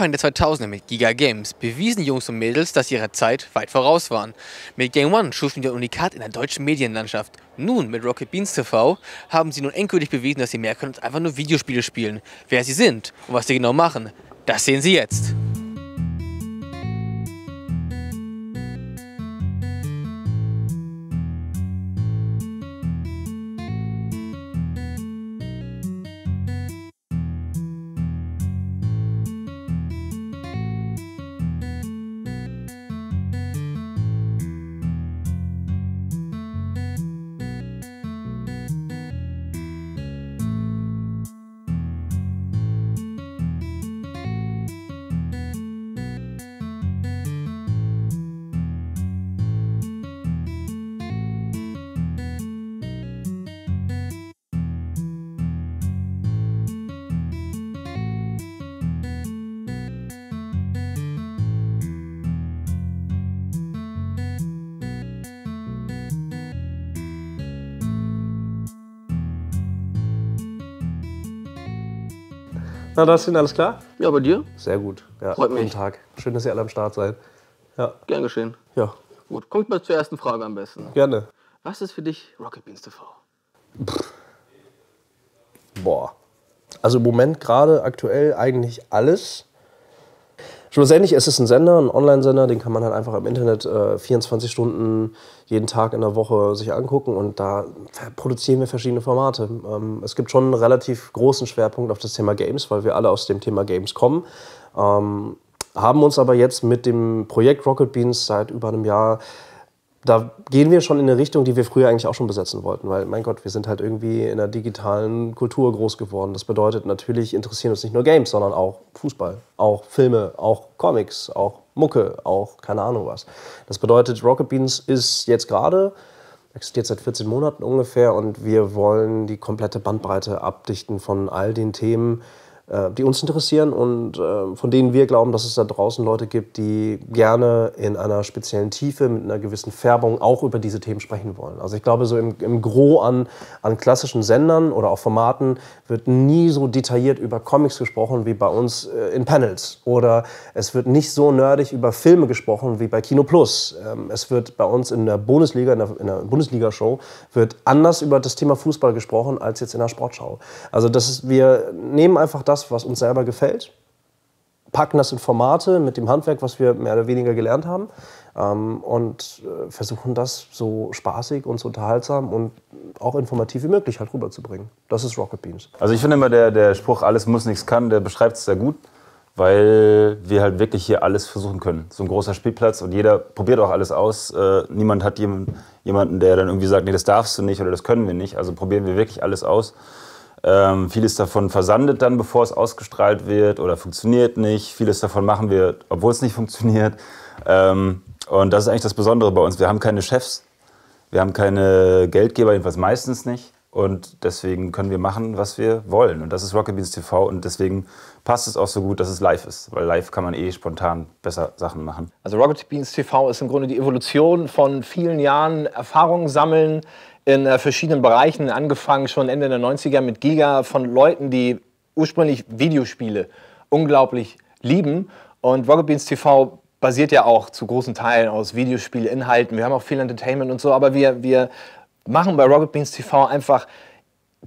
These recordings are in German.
Anfang der 2000er mit Giga Games bewiesen Jungs und Mädels, dass sie ihrer Zeit weit voraus waren. Mit Game One schufen sie ein Unikat in der deutschen Medienlandschaft. Nun, mit Rocket Beans TV, haben sie nun endgültig bewiesen, dass sie mehr können als einfach nur Videospiele spielen. Wer sie sind und was sie genau machen, das sehen sie jetzt. Na, Dustin, alles klar? Ja, bei dir? Sehr gut. Ja, Freut mich. Guten Tag. Schön, dass ihr alle am Start seid. Ja. Gern geschehen. Ja. Gut, kommt mal zur ersten Frage am besten. Gerne. Was ist für dich Rocket Beans TV? Pff. Boah. Also im Moment gerade aktuell eigentlich alles. Schlussendlich ist es ein Sender, ein Online-Sender, den kann man halt einfach im Internet äh, 24 Stunden jeden Tag in der Woche sich angucken und da produzieren wir verschiedene Formate. Ähm, es gibt schon einen relativ großen Schwerpunkt auf das Thema Games, weil wir alle aus dem Thema Games kommen. Ähm, haben uns aber jetzt mit dem Projekt Rocket Beans seit über einem Jahr da gehen wir schon in eine Richtung, die wir früher eigentlich auch schon besetzen wollten, weil, mein Gott, wir sind halt irgendwie in einer digitalen Kultur groß geworden. Das bedeutet natürlich, interessieren uns nicht nur Games, sondern auch Fußball, auch Filme, auch Comics, auch Mucke, auch keine Ahnung was. Das bedeutet, Rocket Beans ist jetzt gerade, existiert seit 14 Monaten ungefähr und wir wollen die komplette Bandbreite abdichten von all den Themen, äh, die uns interessieren und äh, von denen wir glauben, dass es da draußen Leute gibt, die gerne in einer speziellen Tiefe, mit einer gewissen Färbung auch über diese Themen sprechen wollen. Also ich glaube, so im, im Gros an, an klassischen Sendern oder auch Formaten wird nie so detailliert über Comics gesprochen wie bei uns äh, in Panels. Oder es wird nicht so nerdig über Filme gesprochen wie bei Kino Plus. Ähm, es wird bei uns in der Bundesliga, in der, in der Bundesliga-Show, wird anders über das Thema Fußball gesprochen als jetzt in der Sportschau. Also das ist, wir nehmen einfach das, das, was uns selber gefällt, packen das in Formate mit dem Handwerk, was wir mehr oder weniger gelernt haben ähm, und äh, versuchen das so spaßig und so unterhaltsam und auch informativ wie möglich halt rüberzubringen. Das ist Rocket Beans. Also ich finde immer, der, der Spruch, alles muss, nichts kann, der beschreibt es sehr gut, weil wir halt wirklich hier alles versuchen können. So ein großer Spielplatz und jeder probiert auch alles aus. Äh, niemand hat jemanden, der dann irgendwie sagt, nee, das darfst du nicht oder das können wir nicht. Also probieren wir wirklich alles aus. Ähm, vieles davon versandet dann, bevor es ausgestrahlt wird oder funktioniert nicht. Vieles davon machen wir, obwohl es nicht funktioniert. Ähm, und das ist eigentlich das Besondere bei uns. Wir haben keine Chefs, wir haben keine Geldgeber, jedenfalls meistens nicht. Und deswegen können wir machen, was wir wollen. Und das ist Rocket Beans TV. Und deswegen passt es auch so gut, dass es live ist. Weil live kann man eh spontan besser Sachen machen. Also Rocket Beans TV ist im Grunde die Evolution von vielen Jahren Erfahrungen sammeln, in äh, verschiedenen Bereichen, angefangen schon Ende der 90er mit Giga von Leuten, die ursprünglich Videospiele unglaublich lieben. Und Rocket Beans TV basiert ja auch zu großen Teilen aus Videospielinhalten. Wir haben auch viel Entertainment und so, aber wir, wir machen bei Rocket Beans TV einfach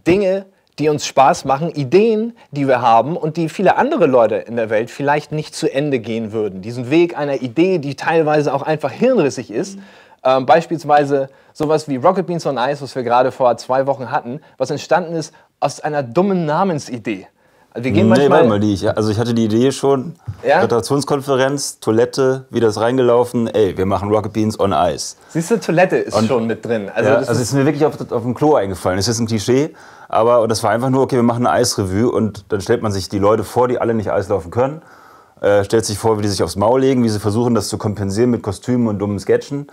Dinge, die uns Spaß machen, Ideen, die wir haben und die viele andere Leute in der Welt vielleicht nicht zu Ende gehen würden. Diesen Weg einer Idee, die teilweise auch einfach hirnrissig ist. Mhm ähm, beispielsweise sowas wie Rocket Beans on Ice, was wir gerade vor zwei Wochen hatten, was entstanden ist aus einer dummen Namensidee. Also wir gehen nee, warte mal, die ich, also ich hatte die Idee schon, ja? Redaktionskonferenz, Toilette, wie das reingelaufen, ey, wir machen Rocket Beans on Ice. Siehst du, Toilette ist und, schon mit drin. Also, ja, also ist, ist mir wirklich auf, auf dem Klo eingefallen, das ist ein Klischee, aber und das war einfach nur, okay, wir machen eine Eisrevue und dann stellt man sich die Leute vor, die alle nicht Eis laufen können, äh, stellt sich vor, wie die sich aufs Maul legen, wie sie versuchen, das zu kompensieren mit Kostümen und dummen Sketchen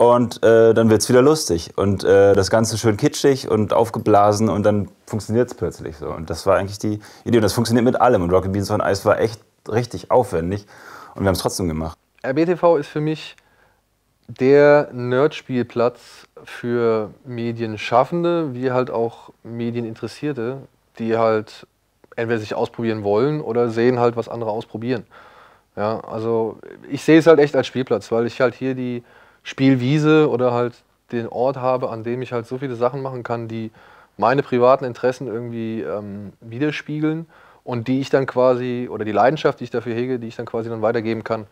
und äh, dann wird es wieder lustig und äh, das Ganze schön kitschig und aufgeblasen und dann funktioniert es plötzlich so. Und das war eigentlich die Idee und das funktioniert mit allem und Rocket Beans on Ice war echt richtig aufwendig und wir haben es trotzdem gemacht. RBTV ist für mich der Nerd-Spielplatz für Medienschaffende, wie halt auch Medieninteressierte, die halt entweder sich ausprobieren wollen oder sehen halt, was andere ausprobieren. Ja, also ich sehe es halt echt als Spielplatz, weil ich halt hier die Spielwiese oder halt den Ort habe, an dem ich halt so viele Sachen machen kann, die meine privaten Interessen irgendwie ähm, widerspiegeln und die ich dann quasi, oder die Leidenschaft, die ich dafür hege, die ich dann quasi dann weitergeben kann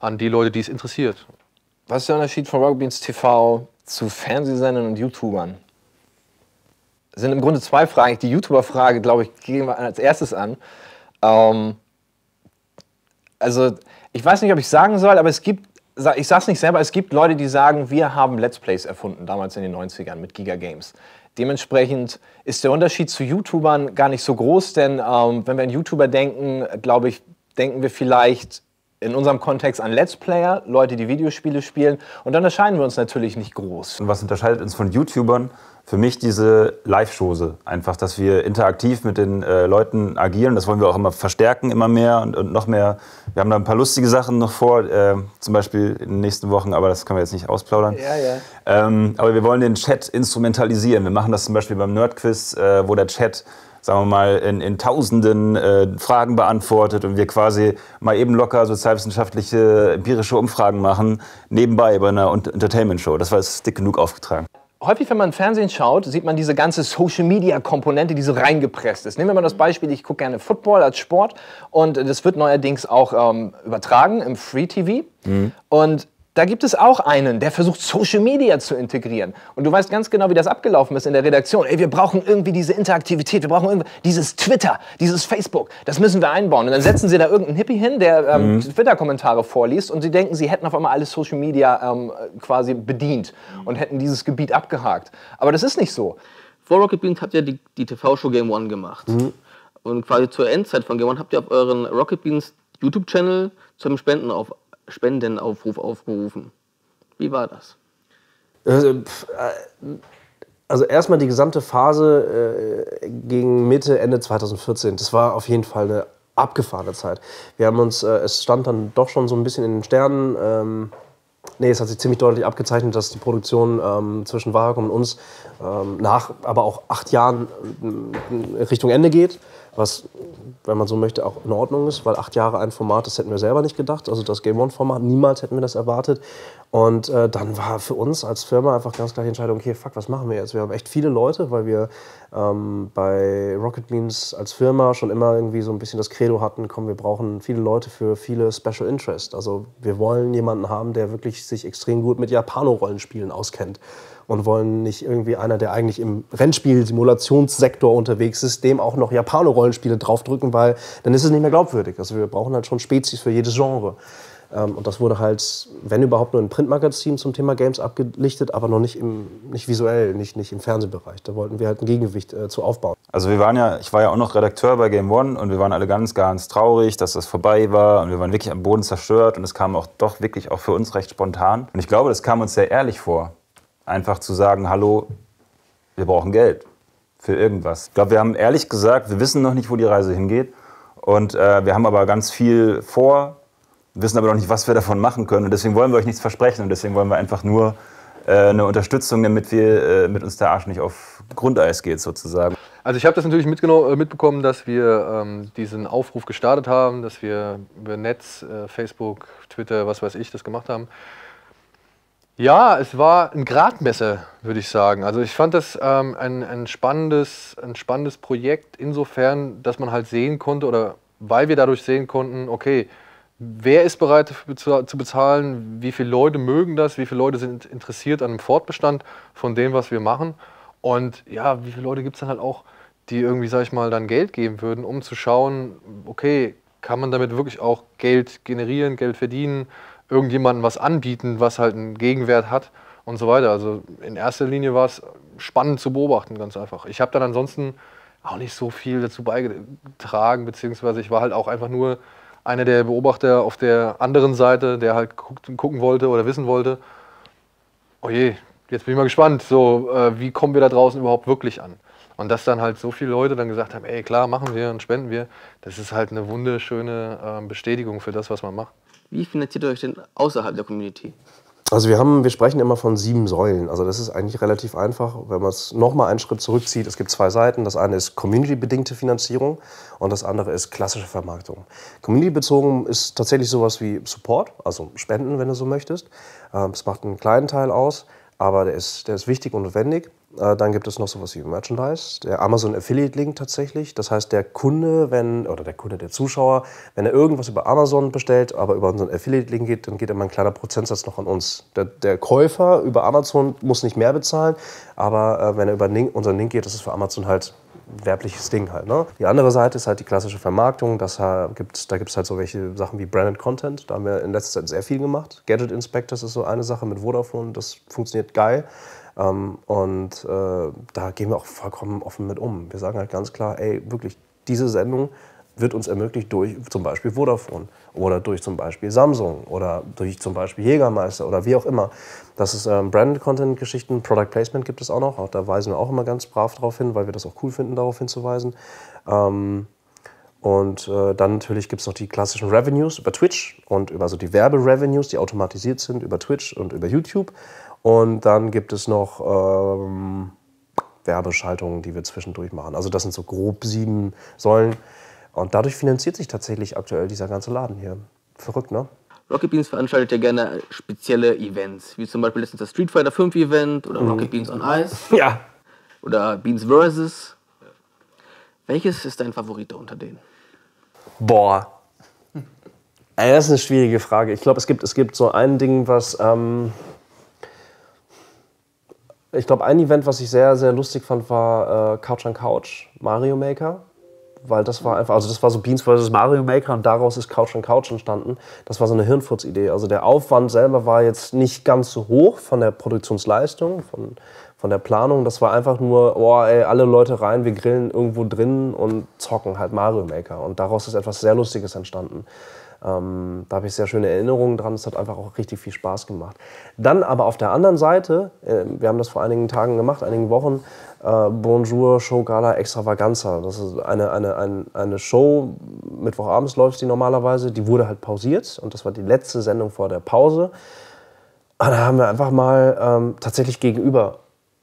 an die Leute, die es interessiert. Was ist der Unterschied von Rugbeans TV zu Fernsehsendern und YouTubern? Das sind im Grunde zwei Fragen. Die YouTuber-Frage, glaube ich, gehen wir als erstes an. Ähm, also, ich weiß nicht, ob ich sagen soll, aber es gibt ich sag's nicht selber, es gibt Leute, die sagen, wir haben Let's Plays erfunden, damals in den 90ern mit Giga Games. Dementsprechend ist der Unterschied zu YouTubern gar nicht so groß, denn ähm, wenn wir an YouTuber denken, glaube ich, denken wir vielleicht in unserem Kontext an Let's Player, Leute, die Videospiele spielen. Und dann unterscheiden wir uns natürlich nicht groß. Und was unterscheidet uns von YouTubern? für mich diese Live-Chose. Einfach, dass wir interaktiv mit den äh, Leuten agieren. Das wollen wir auch immer verstärken, immer mehr und, und, noch mehr. Wir haben da ein paar lustige Sachen noch vor, äh, zum Beispiel in den nächsten Wochen, aber das können wir jetzt nicht ausplaudern. Ja, ja. Ähm, aber wir wollen den Chat instrumentalisieren. Wir machen das zum Beispiel beim Nerdquiz, äh, wo der Chat sagen wir mal, in, in tausenden äh, Fragen beantwortet und wir quasi mal eben locker sozialwissenschaftliche, empirische Umfragen machen, nebenbei bei einer Entertainment-Show. Das war jetzt dick genug aufgetragen häufig, wenn man Fernsehen schaut, sieht man diese ganze Social-Media-Komponente, die so reingepresst ist. Nehmen wir mal das Beispiel, ich gucke gerne Football als Sport und das wird neuerdings auch ähm, übertragen im Free-TV. Mhm. Und da gibt es auch einen, der versucht, Social Media zu integrieren. Und du weißt ganz genau, wie das abgelaufen ist in der Redaktion. Ey, wir brauchen irgendwie diese Interaktivität, wir brauchen irgendwie dieses Twitter, dieses Facebook, das müssen wir einbauen. Und dann setzen sie da irgendeinen Hippie hin, der ähm, mhm. Twitter-Kommentare vorliest und sie denken, sie hätten auf einmal alles Social Media ähm, quasi bedient und hätten dieses Gebiet abgehakt. Aber das ist nicht so. Vor Rocket Beans habt ihr die, die TV-Show Game One gemacht. Mhm. Und quasi zur Endzeit von Game One habt ihr auf euren Rocket Beans YouTube-Channel zum Spenden auf Spendenaufruf aufgerufen. Wie war das? Also, äh, also erstmal die gesamte Phase äh, gegen Mitte, Ende 2014. Das war auf jeden Fall eine abgefahrene Zeit. Wir haben uns, äh, es stand dann doch schon so ein bisschen in den Sternen. Ähm, nee, es hat sich ziemlich deutlich abgezeichnet, dass die Produktion ähm, zwischen Wacom und uns ähm, nach aber auch acht Jahren äh, Richtung Ende geht was, wenn man so möchte, auch in Ordnung ist, weil acht Jahre ein Format, das hätten wir selber nicht gedacht. Also das Game One-Format, niemals hätten wir das erwartet. Und äh, dann war für uns als Firma einfach ganz klar die Entscheidung, okay, fuck, was machen wir jetzt? Wir haben echt viele Leute, weil wir ähm, bei Rocket Beans als Firma schon immer irgendwie so ein bisschen das Credo hatten, komm, wir brauchen viele Leute für viele Special Interests. Also wir wollen jemanden haben, der wirklich sich extrem gut mit Japano-Rollenspielen auskennt und wollen nicht irgendwie einer, der eigentlich im Rennspiel-Simulationssektor unterwegs ist, dem auch noch Japano-Rollenspiele draufdrücken, weil dann ist es nicht mehr glaubwürdig. Also wir brauchen halt schon Spezies für jedes Genre. Ähm, und das wurde halt, wenn überhaupt, nur in Printmagazinen zum Thema Games abgelichtet, aber noch nicht, im, nicht visuell, nicht, nicht im Fernsehbereich. Da wollten wir halt ein Gegengewicht äh, zu aufbauen. Also wir waren ja, ich war ja auch noch Redakteur bei Game One und wir waren alle ganz, ganz traurig, dass das vorbei war und wir waren wirklich am Boden zerstört und es kam auch doch wirklich auch für uns recht spontan. Und ich glaube, das kam uns sehr ehrlich vor einfach zu sagen, hallo, wir brauchen Geld für irgendwas. Ich glaube, wir haben ehrlich gesagt, wir wissen noch nicht, wo die Reise hingeht. Und äh, wir haben aber ganz viel vor, wissen aber noch nicht, was wir davon machen können. Und deswegen wollen wir euch nichts versprechen. Und deswegen wollen wir einfach nur äh, eine Unterstützung, damit wir äh, mit uns der Arsch nicht auf Grundeis geht sozusagen. Also ich habe das natürlich äh, mitbekommen, dass wir ähm, diesen Aufruf gestartet haben, dass wir über Netz, äh, Facebook, Twitter, was weiß ich, das gemacht haben. Ja, es war ein Gradmesser, würde ich sagen. Also ich fand das ähm, ein, ein, spannendes, ein spannendes Projekt insofern, dass man halt sehen konnte oder weil wir dadurch sehen konnten, okay, wer ist bereit zu bezahlen, wie viele Leute mögen das, wie viele Leute sind interessiert an dem Fortbestand von dem, was wir machen und ja, wie viele Leute gibt es dann halt auch, die irgendwie, sag ich mal, dann Geld geben würden, um zu schauen, okay, kann man damit wirklich auch Geld generieren, Geld verdienen, irgendjemandem was anbieten, was halt einen Gegenwert hat und so weiter. Also in erster Linie war es spannend zu beobachten, ganz einfach. Ich habe dann ansonsten auch nicht so viel dazu beigetragen, beziehungsweise ich war halt auch einfach nur einer der Beobachter auf der anderen Seite, der halt gucken wollte oder wissen wollte, oh je, jetzt bin ich mal gespannt, so, äh, wie kommen wir da draußen überhaupt wirklich an? Und dass dann halt so viele Leute dann gesagt haben, ey klar, machen wir und spenden wir, das ist halt eine wunderschöne äh, Bestätigung für das, was man macht. Wie finanziert ihr euch denn außerhalb der Community? Also wir haben, wir sprechen immer von sieben Säulen. Also das ist eigentlich relativ einfach, wenn man es nochmal einen Schritt zurückzieht. Es gibt zwei Seiten. Das eine ist community-bedingte Finanzierung und das andere ist klassische Vermarktung. Community-bezogen ist tatsächlich sowas wie Support, also Spenden, wenn du so möchtest. Das ähm, macht einen kleinen Teil aus, aber der ist, der ist wichtig und notwendig. Äh, dann gibt es noch sowas wie Merchandise, der Amazon Affiliate Link tatsächlich. Das heißt, der Kunde, wenn, oder der Kunde, der Zuschauer, wenn er irgendwas über Amazon bestellt, aber über unseren Affiliate Link geht, dann geht immer ein kleiner Prozentsatz noch an uns. Der, der Käufer über Amazon muss nicht mehr bezahlen, aber äh, wenn er über Link, unseren Link geht, das ist für Amazon halt werbliches Ding halt. Ne? Die andere Seite ist halt die klassische Vermarktung. Das äh, da gibt es halt so welche Sachen wie Branded Content. Da haben wir in letzter Zeit sehr viel gemacht. Gadget Inspectors ist so eine Sache mit Vodafone. Das funktioniert geil. Ähm, und äh, da gehen wir auch vollkommen offen mit um. Wir sagen halt ganz klar, ey, wirklich, diese Sendung wird uns ermöglicht durch zum Beispiel Vodafone oder durch zum Beispiel Samsung oder durch zum Beispiel Jägermeister oder wie auch immer. Das ist ähm, Brand-Content-Geschichten, Product Placement gibt es auch noch, auch da weisen wir auch immer ganz brav darauf hin, weil wir das auch cool finden, darauf hinzuweisen. Ähm, und äh, dann natürlich gibt es noch die klassischen Revenues über Twitch und über so die Werberevenues, die automatisiert sind über Twitch und über YouTube. Und dann gibt es noch ähm, Werbeschaltungen, die wir zwischendurch machen. Also das sind so grob sieben Säulen. Und dadurch finanziert sich tatsächlich aktuell dieser ganze Laden hier. Verrückt, ne? Rocket Beans veranstaltet ja gerne spezielle Events, wie zum Beispiel letztens das Street Fighter 5 Event oder mhm. Rocket Beans on Ice. Ja. Oder Beans Versus. Welches ist dein Favorit unter denen? Boah. Das ist eine schwierige Frage. Ich glaube, es gibt, es gibt so ein Ding, was. Ähm ich glaube, ein Event, was ich sehr, sehr lustig fand, war äh, Couch an Couch, Mario Maker. Weil das war einfach, also das war so Beans vs. Mario Maker und daraus ist Couch an Couch entstanden. Das war so eine Hirnfurz-Idee. Also der Aufwand selber war jetzt nicht ganz so hoch von der Produktionsleistung, von, von der Planung. Das war einfach nur, boah, ey, alle Leute rein, wir grillen irgendwo drin und zocken halt Mario Maker. Und daraus ist etwas sehr Lustiges entstanden. Ähm, da habe ich sehr schöne Erinnerungen dran. Es hat einfach auch richtig viel Spaß gemacht. Dann aber auf der anderen Seite, äh, wir haben das vor einigen Tagen gemacht, einigen Wochen, äh, Bonjour Show Gala Extravaganza. Das ist eine, eine, eine, eine Show, Mittwochabends läuft die normalerweise, die wurde halt pausiert und das war die letzte Sendung vor der Pause. Und ah, da haben wir einfach mal ähm, tatsächlich gegenüber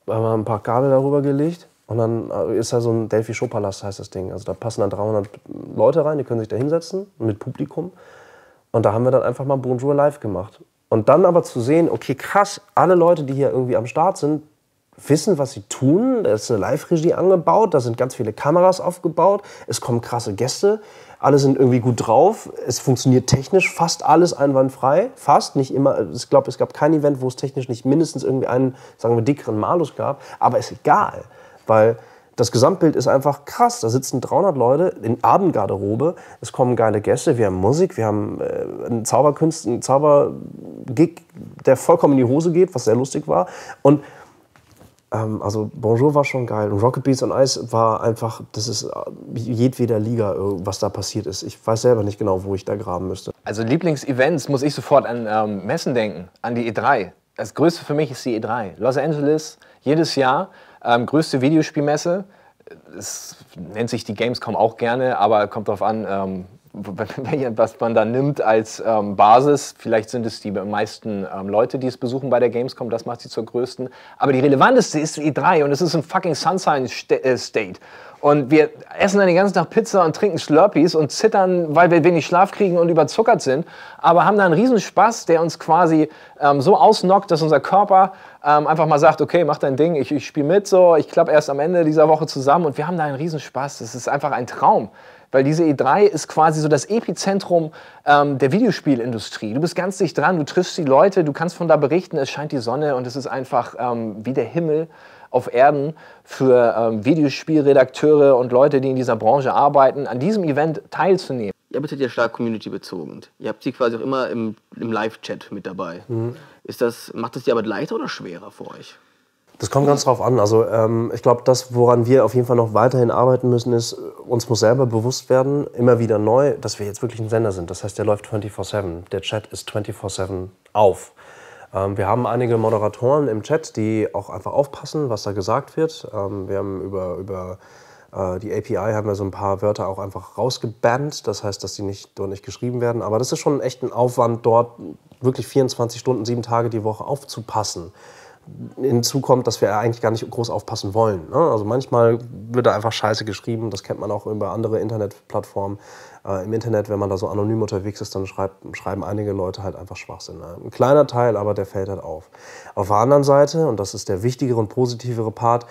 ein paar Kabel darüber gelegt und dann äh, ist da so ein Delphi Showpalast, heißt das Ding. Also da passen dann 300 Leute rein, die können sich da hinsetzen mit Publikum. Und da haben wir dann einfach mal Bonjour live gemacht. Und dann aber zu sehen, okay, krass, alle Leute, die hier irgendwie am Start sind, wissen, was sie tun. Da ist eine Live-Regie angebaut, da sind ganz viele Kameras aufgebaut, es kommen krasse Gäste, alle sind irgendwie gut drauf, es funktioniert technisch fast alles einwandfrei, fast, nicht immer. Ich glaube, es gab kein Event, wo es technisch nicht mindestens irgendwie einen, sagen wir, dickeren Malus gab, aber ist egal weil das Gesamtbild ist einfach krass. Da sitzen 300 Leute in Abendgarderobe, es kommen geile Gäste, wir haben Musik, wir haben äh, einen Zauberkünst, einen Zaubergig, der vollkommen in die Hose geht, was sehr lustig war. Und ähm, also Bonjour war schon geil und Rocket Beats on Ice war einfach, das ist äh, jedweder Liga, äh, was da passiert ist. Ich weiß selber nicht genau, wo ich da graben müsste. Also Lieblingsevents muss ich sofort an ähm, Messen denken, an die E3 das Größte für mich ist die E3. Los Angeles, jedes Jahr, ähm, größte Videospielmesse. Es nennt sich die Gamescom auch gerne, aber kommt darauf an, ähm, was man da nimmt als ähm, Basis, vielleicht sind es die meisten ähm, Leute, die es besuchen bei der Gamescom, das macht sie zur größten. Aber die relevanteste ist die E3 und es ist ein fucking Sunshine äh, State. Und wir essen dann den ganzen Tag Pizza und trinken Slurpees und zittern, weil wir wenig Schlaf kriegen und überzuckert sind, aber haben da einen Riesenspaß, der uns quasi ähm, so ausnockt, dass unser Körper ähm, einfach mal sagt, okay, mach dein Ding, ich, ich spiele mit, so, ich klappe erst am Ende dieser Woche zusammen und wir haben da einen Riesenspaß. Das ist einfach ein Traum weil diese E3 ist quasi so das Epizentrum ähm, der Videospielindustrie. Du bist ganz dicht dran, du triffst die Leute, du kannst von da berichten, es scheint die Sonne und es ist einfach ähm, wie der Himmel auf Erden für ähm, Videospielredakteure und Leute, die in dieser Branche arbeiten, an diesem Event teilzunehmen. Ihr habt ja stark community-bezogen. Ihr habt sie quasi auch immer im, im Live-Chat mit dabei. Mhm. Ist das, macht das die Arbeit leichter oder schwerer für euch? Das kommt ganz drauf an. Also ähm, ich glaube, das, woran wir auf jeden Fall noch weiterhin arbeiten müssen, ist, uns muss selber bewusst werden, immer wieder neu, dass wir jetzt wirklich ein Sender sind. Das heißt, der läuft 24-7. Der Chat ist 24-7 auf. Ähm, wir haben einige Moderatoren im Chat, die auch einfach aufpassen, was da gesagt wird. Ähm, wir haben über, über äh, die API haben wir so ein paar Wörter auch einfach rausgebannt. Das heißt, dass die nicht, dort nicht geschrieben werden. Aber das ist schon echt ein Aufwand, dort wirklich 24 Stunden, sieben Tage die Woche aufzupassen. Hinzu kommt, dass wir eigentlich gar nicht groß aufpassen wollen. Ne? Also manchmal wird da einfach Scheiße geschrieben, das kennt man auch über andere Internetplattformen. Äh, Im Internet, wenn man da so anonym unterwegs ist, dann schreibt, schreiben einige Leute halt einfach Schwachsinn. Ne? Ein kleiner Teil, aber der fällt halt auf. Auf der anderen Seite, und das ist der wichtigere und positivere Part,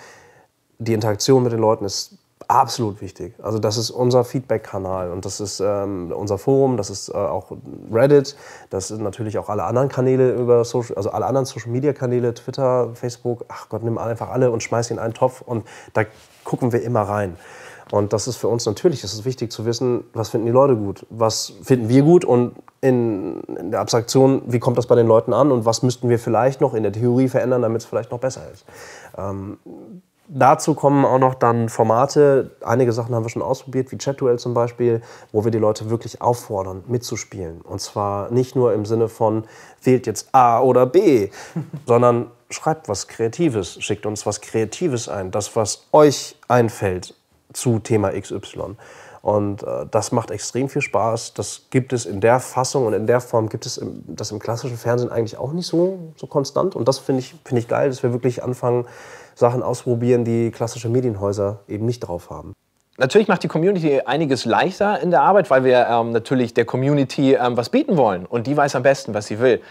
die Interaktion mit den Leuten ist Absolut wichtig. Also das ist unser Feedback-Kanal und das ist ähm, unser Forum, das ist äh, auch Reddit, das sind natürlich auch alle anderen Kanäle über Social, also alle anderen Social-Media-Kanäle, Twitter, Facebook. Ach Gott, nimm einfach alle und schmeiß sie in einen Topf und da gucken wir immer rein. Und das ist für uns natürlich, es ist wichtig zu wissen, was finden die Leute gut, was finden wir gut und in, in, der Abstraktion, wie kommt das bei den Leuten an und was müssten wir vielleicht noch in der Theorie verändern, damit es vielleicht noch besser ist. Ähm, Dazu kommen auch noch dann Formate, einige Sachen haben wir schon ausprobiert, wie Chatduell zum Beispiel, wo wir die Leute wirklich auffordern, mitzuspielen. Und zwar nicht nur im Sinne von, wählt jetzt A oder B, sondern schreibt was Kreatives, schickt uns was Kreatives ein, das, was euch einfällt zu Thema XY. Und äh, das macht extrem viel Spaß. Das gibt es in der Fassung und in der Form gibt es im, das im klassischen Fernsehen eigentlich auch nicht so, so konstant. Und das finde ich, find ich geil, dass wir wirklich anfangen, Sachen ausprobieren, die klassische Medienhäuser eben nicht drauf haben. Natürlich macht die Community einiges leichter in der Arbeit, weil wir ähm, natürlich der Community ähm, was bieten wollen. Und die weiß am besten, was sie will.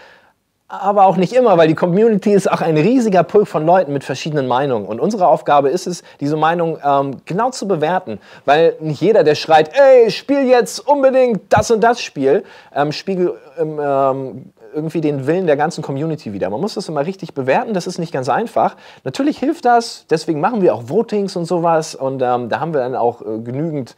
Aber auch nicht immer, weil die Community ist auch ein riesiger Pulk von Leuten mit verschiedenen Meinungen. Und unsere Aufgabe ist es, diese Meinung ähm, genau zu bewerten. Weil nicht jeder, der schreit, ey, spiel jetzt unbedingt das und das Spiel, ähm, Spiegel, ähm, ähm irgendwie den Willen der ganzen Community wieder. Man muss das immer richtig bewerten, das ist nicht ganz einfach. Natürlich hilft das, deswegen machen wir auch Votings und sowas und ähm, da haben wir dann auch äh, genügend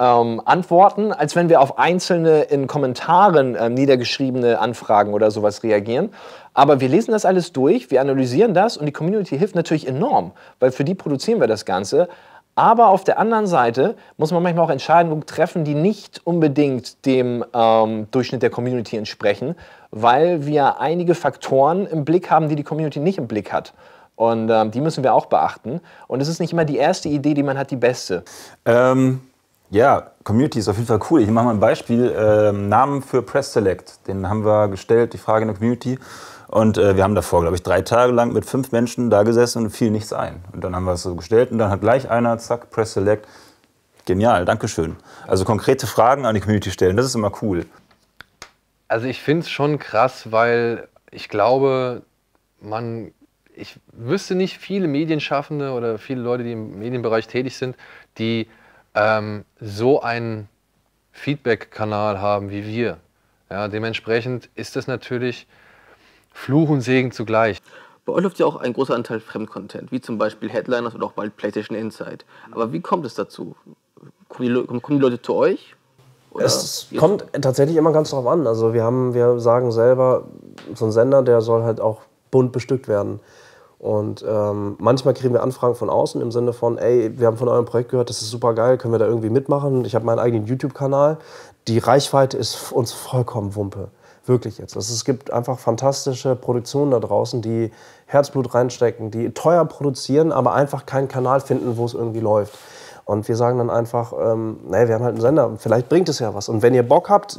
ähm, Antworten, als wenn wir auf einzelne in Kommentaren ähm, niedergeschriebene Anfragen oder sowas reagieren. Aber wir lesen das alles durch, wir analysieren das und die Community hilft natürlich enorm, weil für die produzieren wir das Ganze. Aber auf der anderen Seite muss man manchmal auch Entscheidungen treffen, die nicht unbedingt dem ähm, Durchschnitt der Community entsprechen, weil wir einige Faktoren im Blick haben, die die Community nicht im Blick hat. Und ähm, die müssen wir auch beachten. Und es ist nicht immer die erste Idee, die man hat, die beste. Ähm, ja, Community ist auf jeden Fall cool. Ich mache mal ein Beispiel. Ähm, Namen für Press Select. Den haben wir gestellt, die Frage in der Community. Und äh, wir haben davor, glaube ich, drei Tage lang mit fünf Menschen da gesessen und fiel nichts ein. Und dann haben wir es so gestellt und dann hat gleich einer, zack, Press Select. Genial, Dankeschön. Also konkrete Fragen an die Community stellen, das ist immer cool. Also ich finde es schon krass, weil ich glaube, man, ich wüsste nicht viele Medienschaffende oder viele Leute, die im Medienbereich tätig sind, die ähm, so einen Feedback-Kanal haben wie wir. Ja, dementsprechend ist das natürlich Fluch und Segen zugleich. Bei euch läuft ja auch ein großer Anteil Fremdcontent, wie zum Beispiel Headliners oder auch bald PlayStation Insight. Aber wie kommt es dazu? Kommen die, Le kommen die Leute zu euch? Oder es kommt tatsächlich immer ganz drauf an. Also wir haben, wir sagen selber, so ein Sender, der soll halt auch bunt bestückt werden. Und ähm, manchmal kriegen wir Anfragen von außen im Sinne von, ey, wir haben von eurem Projekt gehört, das ist super geil, können wir da irgendwie mitmachen? Ich habe meinen eigenen YouTube-Kanal. Die Reichweite ist uns vollkommen Wumpe. Wirklich jetzt. Also es gibt einfach fantastische Produktionen da draußen, die Herzblut reinstecken, die teuer produzieren, aber einfach keinen Kanal finden, wo es irgendwie läuft. Und wir sagen dann einfach, ähm, naja, wir haben halt einen Sender, vielleicht bringt es ja was. Und wenn ihr Bock habt,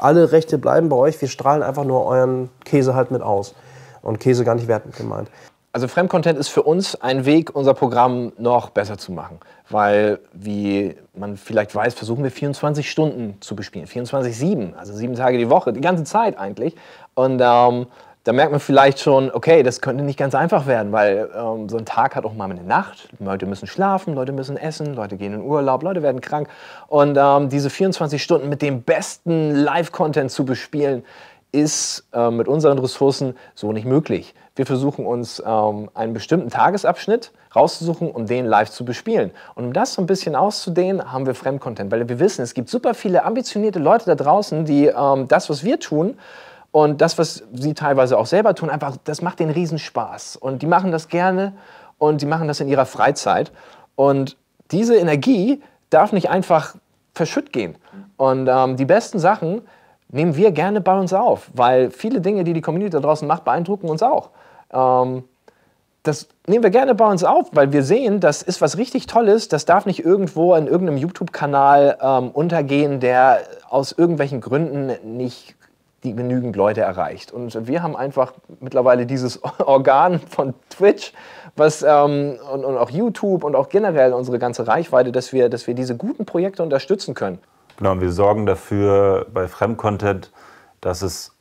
alle Rechte bleiben bei euch, wir strahlen einfach nur euren Käse halt mit aus. Und Käse gar nicht wertend gemeint. Also Fremdcontent ist für uns ein Weg, unser Programm noch besser zu machen. Weil, wie man vielleicht weiß, versuchen wir 24 Stunden zu bespielen. 24-7, also sieben Tage die Woche, die ganze Zeit eigentlich. Und ähm, da merkt man vielleicht schon, okay, das könnte nicht ganz einfach werden, weil ähm, so ein Tag hat auch mal eine Nacht. Leute müssen schlafen, Leute müssen essen, Leute gehen in Urlaub, Leute werden krank. Und ähm, diese 24 Stunden mit dem besten Live-Content zu bespielen, ist äh, mit unseren Ressourcen so nicht möglich. Wir versuchen uns ähm, einen bestimmten Tagesabschnitt rauszusuchen und um den live zu bespielen. Und um das so ein bisschen auszudehnen, haben wir Fremdcontent, weil wir wissen, es gibt super viele ambitionierte Leute da draußen, die ähm, das, was wir tun, und das, was sie teilweise auch selber tun, einfach, das macht den Riesenspaß. Und die machen das gerne und die machen das in ihrer Freizeit. Und diese Energie darf nicht einfach verschütt gehen. Und ähm, die besten Sachen nehmen wir gerne bei uns auf, weil viele Dinge, die die Community da draußen macht, beeindrucken uns auch. Ähm, das nehmen wir gerne bei uns auf, weil wir sehen, das ist was richtig Tolles. Das darf nicht irgendwo in irgendeinem YouTube-Kanal ähm, untergehen, der aus irgendwelchen Gründen nicht die genügend Leute erreicht. Und wir haben einfach mittlerweile dieses Organ von Twitch was, ähm, und, und, auch YouTube und auch generell unsere ganze Reichweite, dass wir, dass wir diese guten Projekte unterstützen können. Genau, und wir sorgen dafür bei Fremdcontent, dass es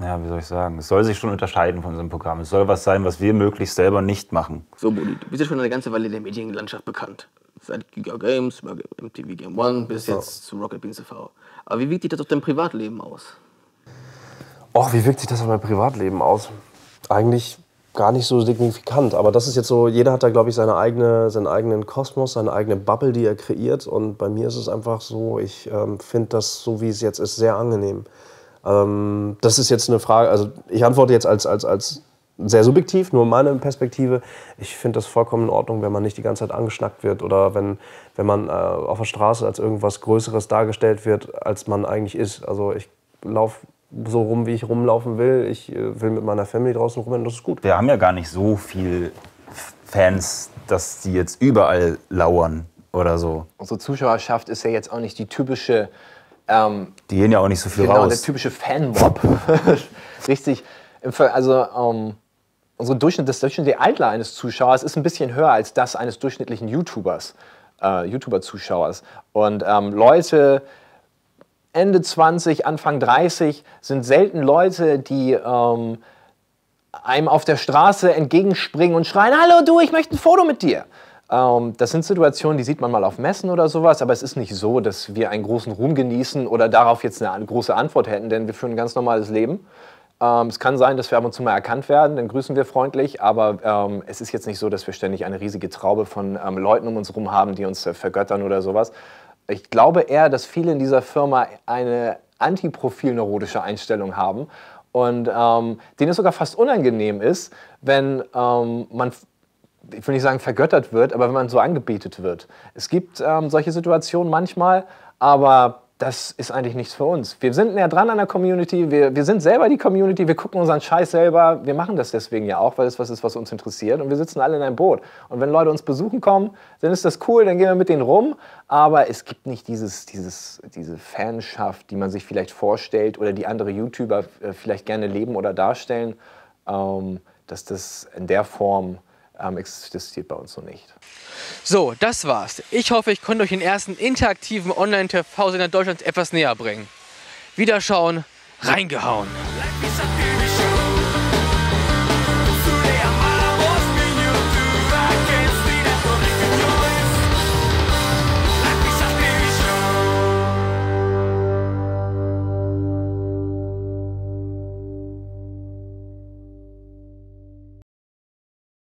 ja, wie soll ich sagen, es soll sich schon unterscheiden von unserem Programm. Es soll was sein, was wir möglichst selber nicht machen. So, Budi, du bist ja schon eine ganze Weile in der Medienlandschaft bekannt. Seit Giga Games, MTV Game One bis so. jetzt zu Rocket Beans TV. Aber wie wirkt sich das auf dein Privatleben aus? Och, wie wirkt sich das auf mein Privatleben aus? Eigentlich gar nicht so signifikant, aber das ist jetzt so, jeder hat da glaube ich seine eigene, seinen eigenen Kosmos, seine eigene Bubble, die er kreiert und bei mir ist es einfach so, ich ähm, finde das so, wie es jetzt ist, sehr angenehm. Ähm, das ist jetzt eine Frage, also ich antworte jetzt als, als, als sehr subjektiv, nur meine Perspektive. Ich finde das vollkommen in Ordnung, wenn man nicht die ganze Zeit angeschnackt wird oder wenn, wenn man äh, auf der Straße als irgendwas Größeres dargestellt wird, als man eigentlich ist. Also ich laufe so rum, wie ich rumlaufen will. Ich äh, will mit meiner Family draußen rumrennen, das ist gut. Wir haben ja gar nicht so viel Fans, dass die jetzt überall lauern oder so. Unsere Zuschauerschaft ist ja jetzt auch nicht die typische ähm, die gehen ja auch nicht so viel genau, raus. Genau, der typische Fanmob. Richtig. Also ähm, unsere Durchschnitt, das durchschnittliche Alter eines Zuschauers ist ein bisschen höher als das eines durchschnittlichen YouTubers, äh, YouTuber-Zuschauers. Und ähm, Leute Ende 20, Anfang 30 sind selten Leute, die ähm, einem auf der Straße entgegenspringen und schreien, hallo du, ich möchte ein Foto mit dir. Ähm, das sind Situationen, die sieht man mal auf Messen oder sowas, aber es ist nicht so, dass wir einen großen Ruhm genießen oder darauf jetzt eine große Antwort hätten, denn wir führen ein ganz normales Leben. Ähm, es kann sein, dass wir ab und zu mal erkannt werden, dann grüßen wir freundlich, aber ähm, es ist jetzt nicht so, dass wir ständig eine riesige Traube von Leuten um uns herum haben, die uns äh, vergöttern oder sowas. Ich glaube eher, dass viele in dieser Firma eine antiprofilneurotische Einstellung haben und ähm, denen es sogar fast unangenehm ist, wenn ähm, man ich will nicht sagen vergöttert wird, aber wenn man so angebetet wird. Es gibt ähm, solche Situationen manchmal, aber das ist eigentlich nichts für uns. Wir sind näher dran an der Community, wir, wir sind selber die Community, wir gucken unseren Scheiß selber, wir machen das deswegen ja auch, weil es was ist, was uns interessiert und wir sitzen alle in einem Boot. Und wenn Leute uns besuchen kommen, dann ist das cool, dann gehen wir mit denen rum, aber es gibt nicht dieses, dieses, diese Fanschaft, die man sich vielleicht vorstellt oder die andere YouTuber äh, vielleicht gerne leben oder darstellen, ähm, dass das in der Form ähm, existiert bei uns so nicht. So, das war's. Ich hoffe, ich konnte euch den ersten interaktiven Online-TV-Sender Deutschlands etwas näher bringen. Wiederschauen, reingehauen.